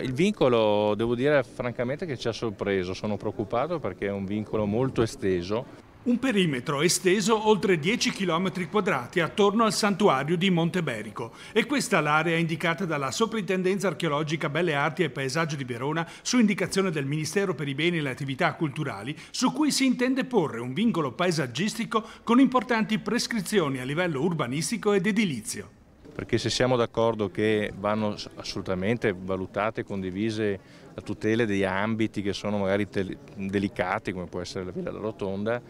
Il vincolo devo dire francamente che ci ha sorpreso, sono preoccupato perché è un vincolo molto esteso. Un perimetro esteso oltre 10 km quadrati attorno al santuario di Monteberico. E questa l'area indicata dalla Soprintendenza archeologica Belle Arti e Paesaggio di Verona su indicazione del Ministero per i beni e le attività culturali, su cui si intende porre un vincolo paesaggistico con importanti prescrizioni a livello urbanistico ed edilizio perché se siamo d'accordo che vanno assolutamente valutate e condivise la tutela degli ambiti che sono magari delicati come può essere la Villa della Rotonda,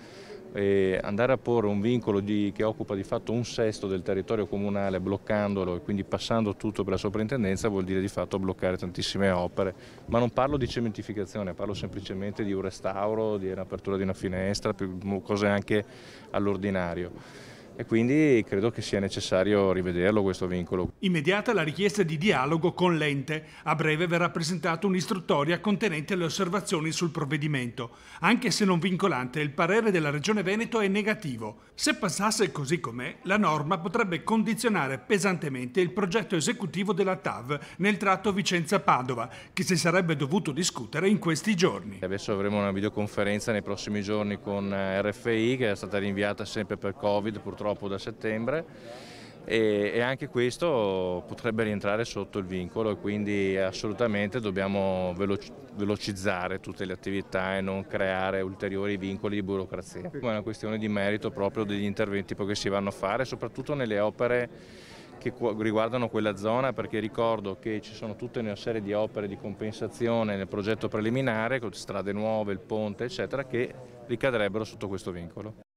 andare a porre un vincolo di, che occupa di fatto un sesto del territorio comunale bloccandolo e quindi passando tutto per la soprintendenza vuol dire di fatto bloccare tantissime opere, ma non parlo di cementificazione, parlo semplicemente di un restauro, di un'apertura di una finestra, cose anche all'ordinario e quindi credo che sia necessario rivederlo questo vincolo. Immediata la richiesta di dialogo con l'ente. A breve verrà presentata un'istruttoria contenente le osservazioni sul provvedimento. Anche se non vincolante, il parere della Regione Veneto è negativo. Se passasse così com'è, la norma potrebbe condizionare pesantemente il progetto esecutivo della TAV nel tratto Vicenza-Padova, che si sarebbe dovuto discutere in questi giorni. Adesso avremo una videoconferenza nei prossimi giorni con eh, RFI, che è stata rinviata sempre per Covid, purtroppo purtroppo da settembre e, anche questo potrebbe rientrare sotto il vincolo e quindi assolutamente dobbiamo velocizzare tutte le attività e non creare ulteriori vincoli di burocrazia. È una questione di merito proprio degli interventi che si vanno a fare, soprattutto nelle opere che riguardano quella zona perché ricordo che ci sono tutta una serie di opere di compensazione nel progetto preliminare, strade nuove, il ponte eccetera, che ricadrebbero sotto questo vincolo.